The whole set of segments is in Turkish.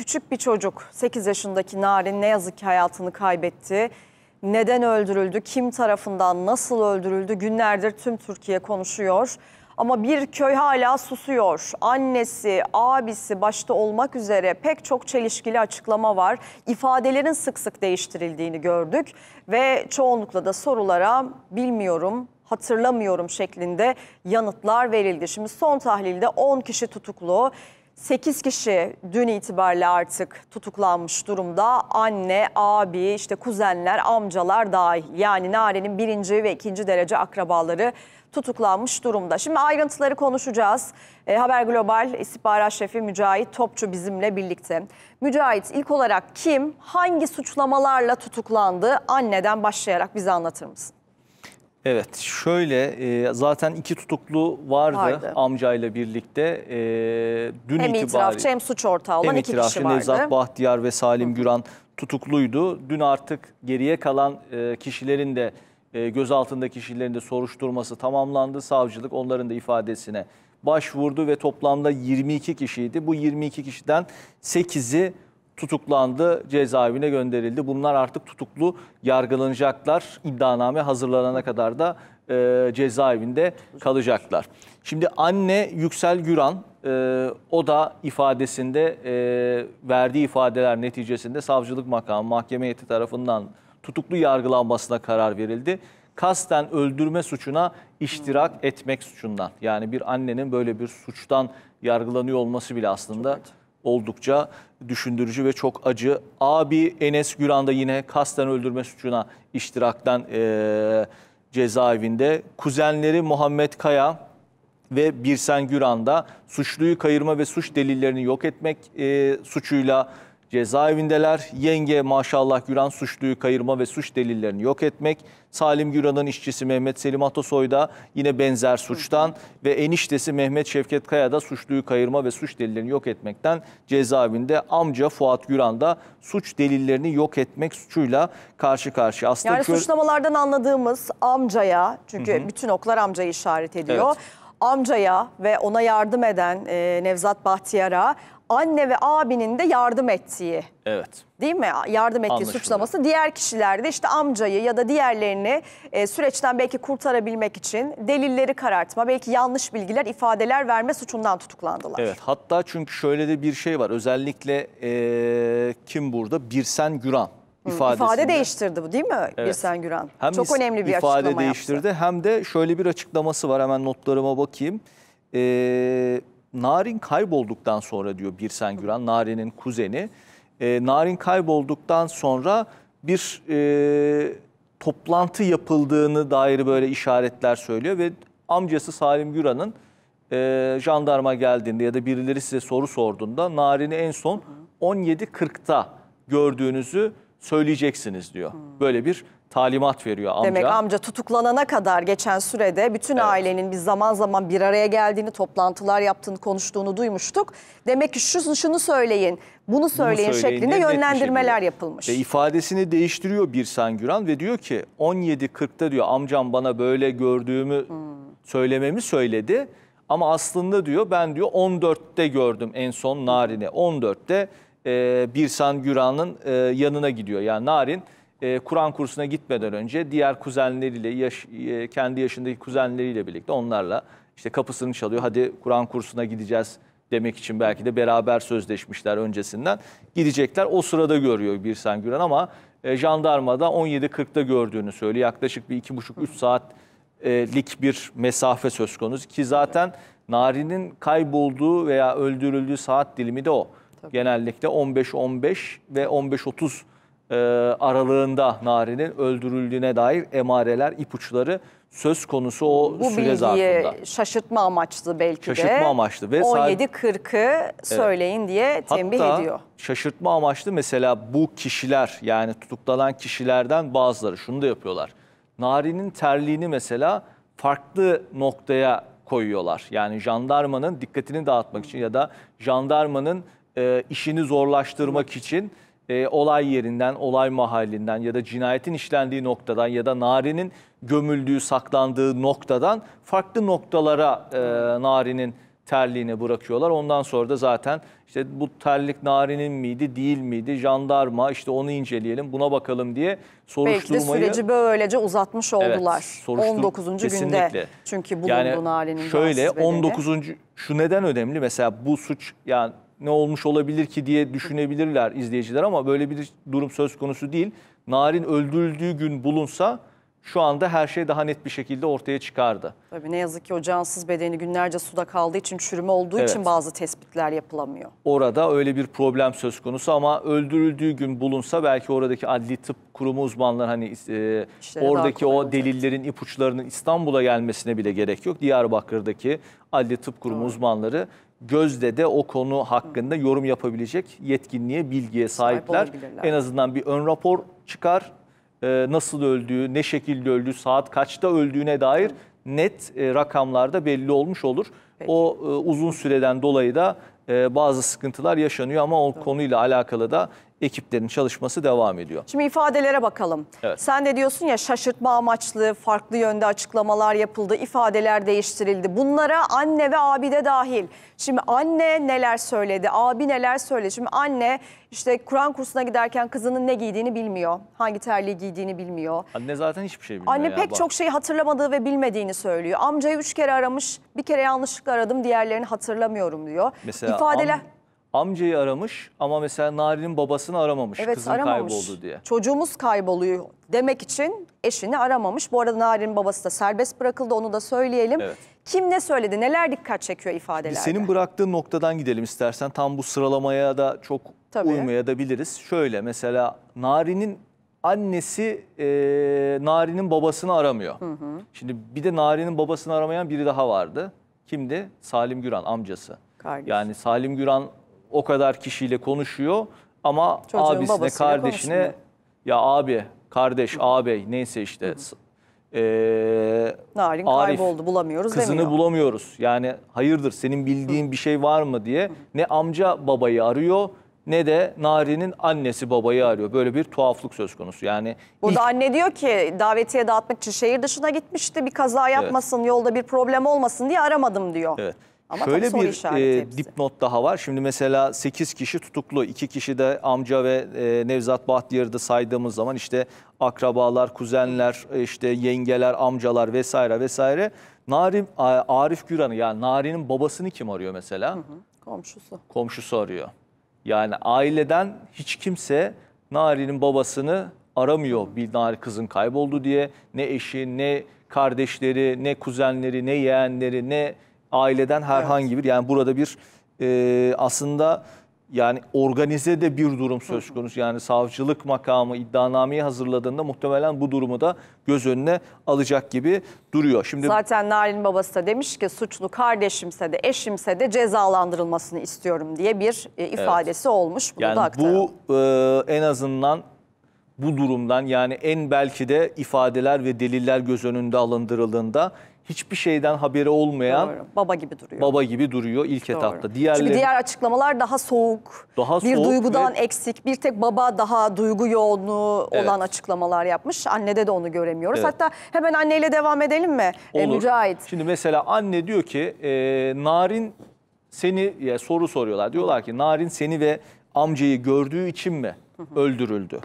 küçük bir çocuk 8 yaşındaki Narin ne yazık ki hayatını kaybetti. Neden öldürüldü, kim tarafından, nasıl öldürüldü günlerdir tüm Türkiye konuşuyor. Ama bir köy hala susuyor. Annesi, abisi başta olmak üzere pek çok çelişkili açıklama var. İfadelerin sık sık değiştirildiğini gördük ve çoğunlukla da sorulara bilmiyorum, hatırlamıyorum şeklinde yanıtlar verildi. Şimdi son tahlilde 10 kişi tutuklu. 8 kişi dün itibariyle artık tutuklanmış durumda. Anne, abi, işte kuzenler, amcalar dahil. Yani Nare'nin birinci ve ikinci derece akrabaları tutuklanmış durumda. Şimdi ayrıntıları konuşacağız. E, Haber Global istihbarat şefi Mücahit Topçu bizimle birlikte. Mücahit ilk olarak kim, hangi suçlamalarla tutuklandı? Anneden başlayarak bize anlatır mısın? Evet şöyle e, zaten iki tutuklu vardı, vardı. amcayla birlikte. E, dün hem itibari, itirafçı hem suç ortağı olan iki kişi vardı. Nevzat Bahtiyar ve Salim Hı. Güran tutukluydu. Dün artık geriye kalan e, kişilerin de e, gözaltındaki kişilerin de soruşturması tamamlandı. Savcılık onların da ifadesine başvurdu ve toplamda 22 kişiydi. Bu 22 kişiden 8'i tutuklandı, cezaevine gönderildi. Bunlar artık tutuklu yargılanacaklar. İddianame hazırlanana kadar da e, cezaevinde kalacaklar. Şimdi anne Yüksel Güran e, o da ifadesinde e, verdiği ifadeler neticesinde savcılık makamı mahkeme heyeti tarafından tutuklu yargılanmasına karar verildi. Kasten öldürme suçuna iştirak etmek suçundan yani bir annenin böyle bir suçtan yargılanıyor olması bile aslında oldukça düşündürücü ve çok acı. Abi Enes Güran da yine kasten öldürme suçuna iştiraktan e, cezaevinde. Kuzenleri Muhammed Kaya ve Birsen Güran da suçluyu kayırma ve suç delillerini yok etmek e, suçuyla Cezaevindeler yenge maşallah Güran suçluyu kayırma ve suç delillerini yok etmek. Salim Güran'ın işçisi Mehmet Selim Atasoy da yine benzer suçtan ve eniştesi Mehmet Şevket Kaya da suçluyu kayırma ve suç delillerini yok etmekten cezaevinde amca Fuat Güran da suç delillerini yok etmek suçuyla karşı karşıya. Aslında yani suçlamalardan anladığımız amcaya çünkü hı hı. bütün oklar amcayı işaret ediyor. Evet amcaya ve ona yardım eden e, Nevzat Bahtiyar'a anne ve abinin de yardım ettiği. Evet. Değil mi? Yardım ettiği Anlaşılıyor. suçlaması. Diğer kişiler de işte amcayı ya da diğerlerini e, süreçten belki kurtarabilmek için delilleri karartma, belki yanlış bilgiler, ifadeler verme suçundan tutuklandılar. Evet. Hatta çünkü şöyle de bir şey var. Özellikle e, kim burada? Birsen Güran ifadesinde. İfade değiştirdi bu değil mi evet. Birsen Güran? Hem Çok önemli bir ifade açıklama değiştirdi yaptı. hem de şöyle bir açıklaması var hemen notlarıma bakayım. Ee, Narin kaybolduktan sonra diyor Birsen Güran, Narin'in kuzeni. E, Narin kaybolduktan sonra bir e, toplantı yapıldığını dair böyle işaretler söylüyor ve amcası Salim Güran'ın e, jandarma geldiğinde ya da birileri size soru sorduğunda Narin'i en son 17.40'ta gördüğünüzü söyleyeceksiniz diyor. Hmm. Böyle bir talimat veriyor amca. Demek amca tutuklanana kadar geçen sürede bütün evet. ailenin bir zaman zaman bir araya geldiğini, toplantılar yaptığını, konuştuğunu duymuştuk. Demek ki şu şunu söyleyin, bunu söyleyin, bunu söyleyin şeklinde yönlendirmeler yapılmış. Ve ifadesini değiştiriyor Birsan Güran ve diyor ki 17.40'ta diyor amcam bana böyle gördüğümü hmm. söylememi söyledi. Ama aslında diyor ben diyor 14'te gördüm en son Narin'i. 14'te e, Birsan Güran'ın e, yanına gidiyor. Yani Narin e, Kur'an kursuna gitmeden önce diğer kuzenleriyle, yaş, e, kendi yaşındaki kuzenleriyle birlikte onlarla işte kapısını çalıyor. Hadi Kur'an kursuna gideceğiz demek için belki de beraber sözleşmişler öncesinden. Gidecekler o sırada görüyor Birsan Güran ama e, jandarmada 17.40'da gördüğünü söylüyor. Yaklaşık bir 2,5-3 saatlik bir mesafe söz konusu ki zaten Nari'nin kaybolduğu veya öldürüldüğü saat dilimi de o. Tabii. Genellikle 15-15 ve 15-30 e, aralığında Nari'nin öldürüldüğüne dair emareler, ipuçları söz konusu o Bu süre zarfında. Bu şaşırtma amaçlı belki şaşırtma de. Şaşırtma amaçlı. Ve 17.40'ı söyleyin diye tembih Hatta ediyor. Hatta şaşırtma amaçlı mesela bu kişiler yani tutuklanan kişilerden bazıları şunu da yapıyorlar. Nari'nin terliğini mesela farklı noktaya koyuyorlar. Yani jandarmanın dikkatini dağıtmak için ya da jandarmanın e, işini zorlaştırmak için e, olay yerinden, olay mahallinden ya da cinayetin işlendiği noktadan ya da narinin gömüldüğü, saklandığı noktadan farklı noktalara e, narinin terliğini bırakıyorlar. Ondan sonra da zaten işte bu terlik narinin miydi, değil miydi, jandarma işte onu inceleyelim, buna bakalım diye soruşturmayı... Belki de süreci böylece uzatmış oldular. Evet, soruştur... 19. Kesinlikle. günde çünkü bulundu yani narinin. Şöyle 19. şu neden önemli? Mesela bu suç yani ne olmuş olabilir ki diye düşünebilirler izleyiciler ama böyle bir durum söz konusu değil. Narin öldürüldüğü gün bulunsa şu anda her şey daha net bir şekilde ortaya çıkardı. Tabii ne yazık ki o cansız bedeni günlerce suda kaldığı için çürüme olduğu evet. için bazı tespitler yapılamıyor. Orada öyle bir problem söz konusu ama öldürüldüğü gün bulunsa belki oradaki adli tıp kurumu uzmanları hani e, oradaki o delillerin ipuçlarının İstanbul'a gelmesine bile gerek yok. Diyarbakır'daki adli tıp kurumu evet. uzmanları gözde de o konu hakkında yorum yapabilecek yetkinliğe, bilgiye sahipler. Sahip en azından bir ön rapor çıkar. Ee, nasıl öldüğü, ne şekilde öldüğü, saat kaçta öldüğüne dair net e, rakamlarda belli olmuş olur. Peki. O e, uzun süreden dolayı da e, bazı sıkıntılar yaşanıyor ama o konuyla alakalı da ekiplerin çalışması devam ediyor. Şimdi ifadelere bakalım. Evet. Sen de diyorsun ya şaşırtma amaçlı farklı yönde açıklamalar yapıldı, ifadeler değiştirildi. Bunlara anne ve abi de dahil. Şimdi anne neler söyledi, abi neler söyledi. Şimdi anne işte Kur'an kursuna giderken kızının ne giydiğini bilmiyor. Hangi terliği giydiğini bilmiyor. Anne zaten hiçbir şey bilmiyor. Anne ya, pek bak. çok şeyi hatırlamadığı ve bilmediğini söylüyor. Amcayı üç kere aramış, bir kere yanlışlıkla aradım, diğerlerini hatırlamıyorum diyor. Mesela İfadeler... Am amcayı aramış ama mesela Nari'nin babasını aramamış Evet kızın aramamış. kayboldu diye. Çocuğumuz kayboluyor demek için eşini aramamış. Bu arada Nari'nin babası da serbest bırakıldı onu da söyleyelim. Evet. Kim ne söyledi neler dikkat çekiyor ifadelerde? Biz senin bıraktığın noktadan gidelim istersen. Tam bu sıralamaya da çok Tabii. uymaya da biliriz. Şöyle mesela Nari'nin annesi e, Nari'nin babasını aramıyor. Hı hı. Şimdi bir de Nari'nin babasını aramayan biri daha vardı. Kimdi? Salim Güran amcası. Kardeş. Yani Salim Güran o kadar kişiyle konuşuyor ama Çocuğun abisine, kardeşine ya abi, kardeş, ağabey neyse işte e, Narin Arif, kayboldu bulamıyoruz kızını demiyor. bulamıyoruz. Yani hayırdır senin bildiğin bir şey var mı diye ne amca babayı arıyor ne de Nari'nin annesi babayı arıyor. Böyle bir tuhaflık söz konusu. Yani Burada ilk- anne diyor ki davetiye dağıtmak için şehir dışına gitmişti. Bir kaza yapmasın, yolda bir problem olmasın diye aramadım diyor. Evet. Ama Şöyle bir e, dipnot daha var. Şimdi mesela 8 kişi tutuklu. 2 kişi de amca ve e, Nevzat Bahtiyar'ı saydığımız zaman işte akrabalar, kuzenler, e, işte yengeler, amcalar vesaire vesaire. Narim, Arif Güran'ı yani Nari'nin babasını kim arıyor mesela? Hı hı, komşusu. Komşusu arıyor. Yani aileden hiç kimse Nari'nin babasını aramıyor bir Nari kızın kayboldu diye. Ne eşi, ne kardeşleri, ne kuzenleri, ne yeğenleri, ne aileden herhangi bir yani burada bir e, aslında yani organize de bir durum söz konusu. Yani savcılık makamı iddianameyi hazırladığında muhtemelen bu durumu da göz önüne alacak gibi duruyor. Şimdi Zaten Nalin babası da demiş ki suçlu kardeşimse de eşimse de cezalandırılmasını istiyorum diye bir e, ifadesi evet. olmuş. Bunu yani da bu e, en azından bu durumdan yani en belki de ifadeler ve deliller göz önünde alındırıldığında hiçbir şeyden haberi olmayan Doğru. baba gibi duruyor. baba gibi duruyor ilk Doğru. etapta. Diğerleri Çünkü diğer açıklamalar daha soğuk, daha soğuk. bir duygudan ve- eksik, bir tek baba daha duygu yoğunluğu Evet. olan açıklamalar yapmış. Annede de onu göremiyoruz. Evet. Hatta hemen anneyle devam edelim mi? E, Mücahit. Şimdi mesela anne diyor ki e, Narin seni ya soru soruyorlar. Diyorlar ki Narin seni ve amcayı gördüğü için mi öldürüldü?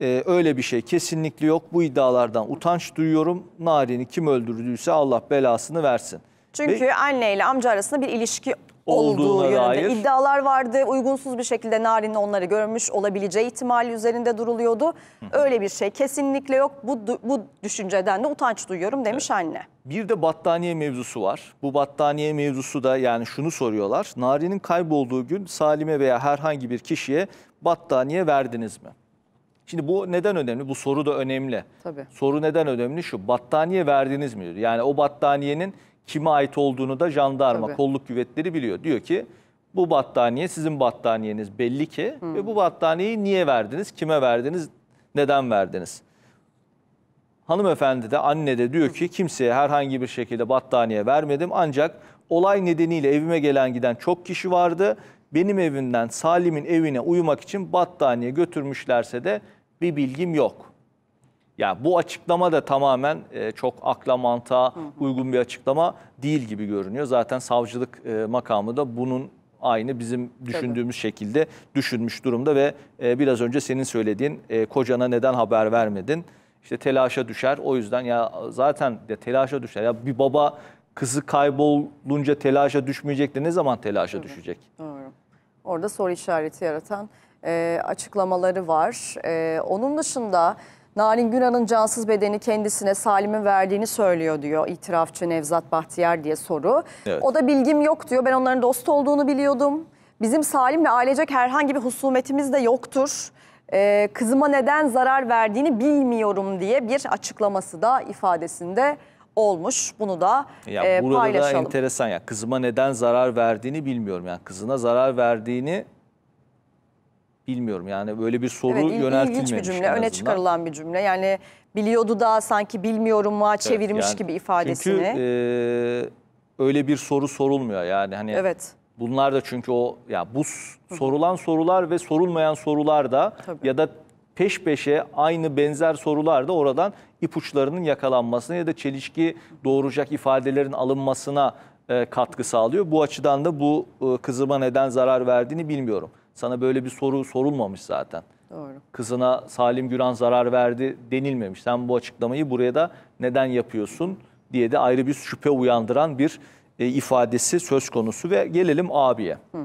Ee, öyle bir şey kesinlikle yok. Bu iddialardan utanç duyuyorum. Narin'i kim öldürdüyse Allah belasını versin. Çünkü Ve... anne ile amca arasında bir ilişki olduğu yönünde dair. iddialar vardı. Uygunsuz bir şekilde Narin'in onları görmüş olabileceği ihtimali üzerinde duruluyordu. Hı. Öyle bir şey kesinlikle yok. Bu, bu düşünceden de utanç duyuyorum demiş evet. anne. Bir de battaniye mevzusu var. Bu battaniye mevzusu da yani şunu soruyorlar. Narin'in kaybolduğu gün Salim'e veya herhangi bir kişiye battaniye verdiniz mi? Şimdi bu neden önemli? Bu soru da önemli. Tabii. Soru neden önemli? Şu battaniye verdiniz mi? Yani o battaniyenin kime ait olduğunu da jandarma, Tabii. kolluk kuvvetleri biliyor. Diyor ki bu battaniye sizin battaniyeniz belli ki hmm. ve bu battaniyeyi niye verdiniz, kime verdiniz, neden verdiniz? Hanımefendi de anne de diyor ki kimseye herhangi bir şekilde battaniye vermedim ancak olay nedeniyle evime gelen giden çok kişi vardı benim evimden Salim'in evine uyumak için battaniye götürmüşlerse de bir bilgim yok. Ya yani bu açıklama da tamamen e, çok akla mantığa uygun bir açıklama değil gibi görünüyor. Zaten savcılık e, makamı da bunun aynı bizim düşündüğümüz Tabii. şekilde düşünmüş durumda ve e, biraz önce senin söylediğin e, kocana neden haber vermedin? İşte telaşa düşer. O yüzden ya zaten ya telaşa düşer. Ya bir baba kızı kaybolunca telaşa düşmeyecek de ne zaman telaşa Hı düşecek? Doğru orada soru işareti yaratan e, açıklamaları var. E, onun dışında Narin Günan'ın cansız bedeni kendisine Salim'in verdiğini söylüyor diyor itirafçı Nevzat Bahtiyar diye soru. Evet. O da bilgim yok diyor ben onların dost olduğunu biliyordum. Bizim Salim'le ailecek herhangi bir husumetimiz de yoktur. Ee, kızıma neden zarar verdiğini bilmiyorum diye bir açıklaması da ifadesinde olmuş. Bunu da ya e, burada paylaşalım. Burada da enteresan yani kızıma neden zarar verdiğini bilmiyorum. Yani kızına zarar verdiğini bilmiyorum. Yani böyle bir soru evet, il, yöneltilmemiş. İlginç bir cümle, öne çıkarılan bir cümle. Yani biliyordu da sanki bilmiyorum mu çevirmiş evet, yani, gibi ifadesini. Çünkü e, öyle bir soru sorulmuyor yani hani. Evet. Bunlar da çünkü o ya yani bu sorulan sorular ve sorulmayan sorular da Tabii. ya da peş peşe aynı benzer sorularda oradan ipuçlarının yakalanmasına ya da çelişki doğuracak ifadelerin alınmasına e, katkı sağlıyor. Bu açıdan da bu e, kızıma neden zarar verdiğini bilmiyorum. Sana böyle bir soru sorulmamış zaten. Doğru. Kızına Salim Güran zarar verdi denilmemiş. Sen bu açıklamayı buraya da neden yapıyorsun diye de ayrı bir şüphe uyandıran bir e, ifadesi söz konusu ve gelelim abiye. Hı hı.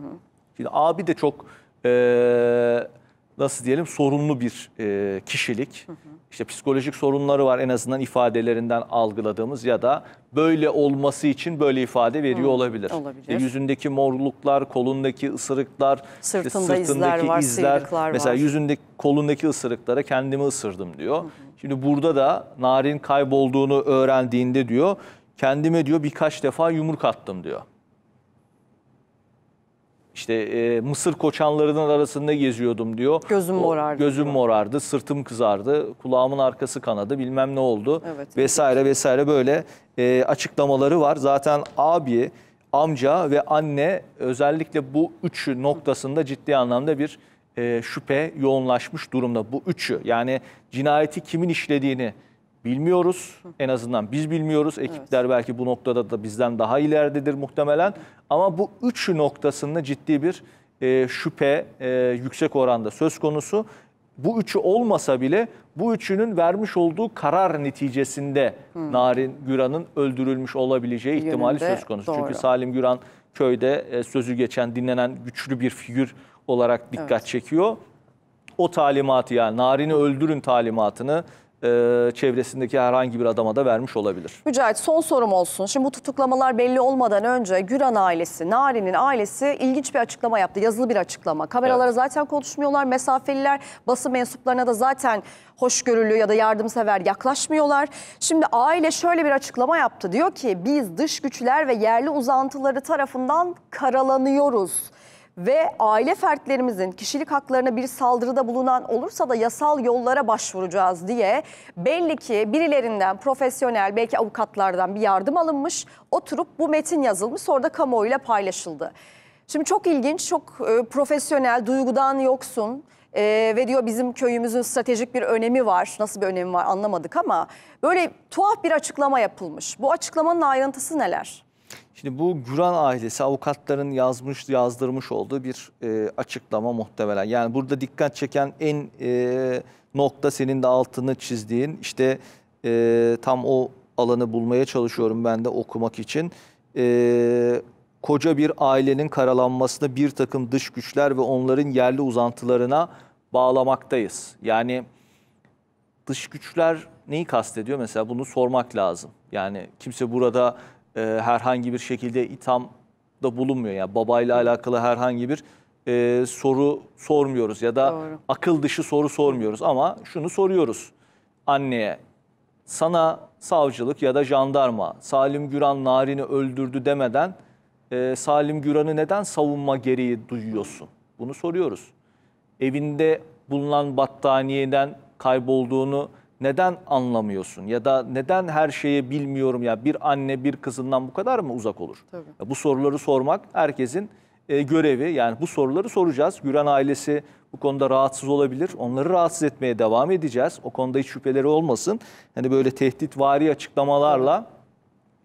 Şimdi abi de çok e, nasıl diyelim sorunlu bir e, kişilik. Hı hı. İşte psikolojik sorunları var en azından ifadelerinden algıladığımız ya da böyle olması için böyle ifade veriyor hı. olabilir. olabilir. İşte yüzündeki morluklar, kolundaki ısırıklar, Sırtında işte sırtındaki izler, var, izler mesela var. yüzündeki kolundaki ısırıklara kendimi ısırdım diyor. Hı hı. Şimdi burada da narin kaybolduğunu öğrendiğinde diyor kendime diyor birkaç defa yumruk attım diyor. İşte e, Mısır koçanlarının arasında geziyordum diyor. Gözüm morardı. O, gözüm morardı, sırtım kızardı, kulağımın arkası kanadı bilmem ne oldu evet, vesaire evet. vesaire böyle e, açıklamaları var. Zaten abi, amca ve anne özellikle bu üçü noktasında ciddi anlamda bir e, şüphe yoğunlaşmış durumda. Bu üçü yani cinayeti kimin işlediğini bilmiyoruz. En azından biz bilmiyoruz. Ekipler evet. belki bu noktada da bizden daha ileridedir muhtemelen. Ama bu üç noktasında ciddi bir e, şüphe e, yüksek oranda söz konusu. Bu üçü olmasa bile bu üçünün vermiş olduğu karar neticesinde hmm. Narin Güran'ın öldürülmüş olabileceği Yönünde ihtimali söz konusu. Doğru. Çünkü Salim Güran köyde e, sözü geçen, dinlenen güçlü bir figür olarak dikkat evet. çekiyor. O talimatı yani Narin'i öldürün talimatını e, çevresindeki herhangi bir adama da vermiş olabilir. Mücahit son sorum olsun. Şimdi bu tutuklamalar belli olmadan önce Güran ailesi, Nari'nin ailesi ilginç bir açıklama yaptı. Yazılı bir açıklama. Kameralara evet. zaten konuşmuyorlar. Mesafeliler basın mensuplarına da zaten hoşgörülü ya da yardımsever yaklaşmıyorlar. Şimdi aile şöyle bir açıklama yaptı. Diyor ki biz dış güçler ve yerli uzantıları tarafından karalanıyoruz ve aile fertlerimizin kişilik haklarına bir saldırıda bulunan olursa da yasal yollara başvuracağız diye belli ki birilerinden profesyonel belki avukatlardan bir yardım alınmış oturup bu metin yazılmış sonra da kamuoyuyla paylaşıldı. Şimdi çok ilginç, çok e, profesyonel, duygudan yoksun e, ve diyor bizim köyümüzün stratejik bir önemi var. Nasıl bir önemi var anlamadık ama böyle tuhaf bir açıklama yapılmış. Bu açıklamanın ayrıntısı neler? Şimdi bu Güran ailesi avukatların yazmış yazdırmış olduğu bir e, açıklama muhtemelen. Yani burada dikkat çeken en e, nokta senin de altını çizdiğin işte e, tam o alanı bulmaya çalışıyorum ben de okumak için. E, koca bir ailenin karalanmasını bir takım dış güçler ve onların yerli uzantılarına bağlamaktayız. Yani dış güçler neyi kastediyor mesela bunu sormak lazım. Yani kimse burada e, herhangi bir şekilde itham da bulunmuyor. Yani babayla alakalı herhangi bir e, soru sormuyoruz ya da Doğru. akıl dışı soru sormuyoruz ama şunu soruyoruz anneye. Sana savcılık ya da jandarma Salim Güran Narin'i öldürdü demeden e, Salim Güran'ı neden savunma gereği duyuyorsun? Bunu soruyoruz. Evinde bulunan battaniyeden kaybolduğunu neden anlamıyorsun ya da neden her şeyi bilmiyorum ya bir anne bir kızından bu kadar mı uzak olur? Tabii. Bu soruları sormak herkesin e, görevi yani bu soruları soracağız. Güren ailesi bu konuda rahatsız olabilir. Onları rahatsız etmeye devam edeceğiz. O konuda hiç şüpheleri olmasın. Hani böyle tehditvari açıklamalarla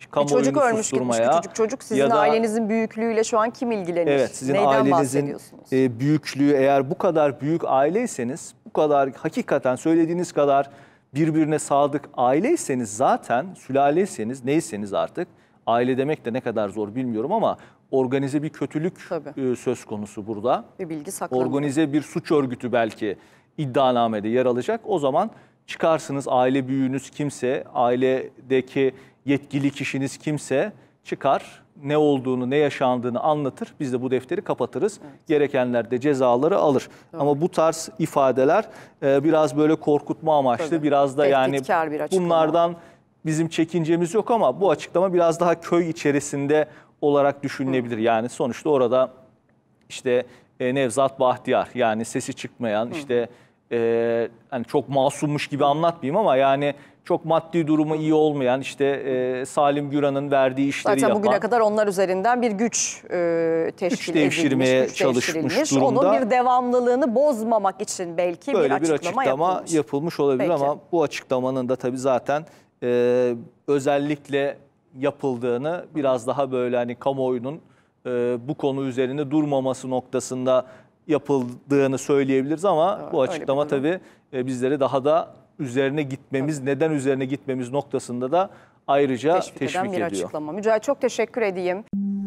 evet. kamuoyunu bir çocuk ölmüş gitmiş bir çocuk. Çocuk sizin da, ailenizin büyüklüğüyle şu an kim ilgilenir? Evet sizin Neyden ailenizin e, büyüklüğü eğer bu kadar büyük aileyseniz bu kadar hakikaten söylediğiniz kadar birbirine sadık aileyseniz zaten sülaleyseniz neyseniz artık aile demek de ne kadar zor bilmiyorum ama organize bir kötülük Tabii. E, söz konusu burada. Bir bilgi saklanıyor. Organize bir suç örgütü belki iddianamede yer alacak. O zaman çıkarsınız aile büyüğünüz kimse, ailedeki yetkili kişiniz kimse çıkar ne olduğunu, ne yaşandığını anlatır. Biz de bu defteri kapatırız. Evet. Gerekenler de cezaları alır. Doğru. Ama bu tarz ifadeler e, biraz böyle korkutma amaçlı, Tabii. biraz da yani bir bunlardan bizim çekincemiz yok ama bu açıklama biraz daha köy içerisinde olarak düşünülebilir. Hı. Yani sonuçta orada işte e, Nevzat Bahtiyar yani sesi çıkmayan Hı. işte e, hani çok masummuş gibi anlatmayayım ama yani çok maddi durumu iyi olmayan işte e, Salim Güran'ın verdiği işleri Zaten yapan. bugüne kadar onlar üzerinden bir güç e, teşkil güç devşirmeye edilmiş, güç çalışmış durumda. Onun bir devamlılığını bozmamak için belki Böyle bir açıklama, bir açıklama yapılmış. yapılmış olabilir Peki. ama bu açıklamanın da tabii zaten e, özellikle yapıldığını biraz daha böyle hani kamuoyunun e, bu konu üzerinde durmaması noktasında yapıldığını söyleyebiliriz ama evet, bu açıklama tabii e, bizleri daha da üzerine gitmemiz, Tabii. neden üzerine gitmemiz noktasında da ayrıca teşvik, teşvik bir ediyor. açıklama. Mücahit çok teşekkür edeyim.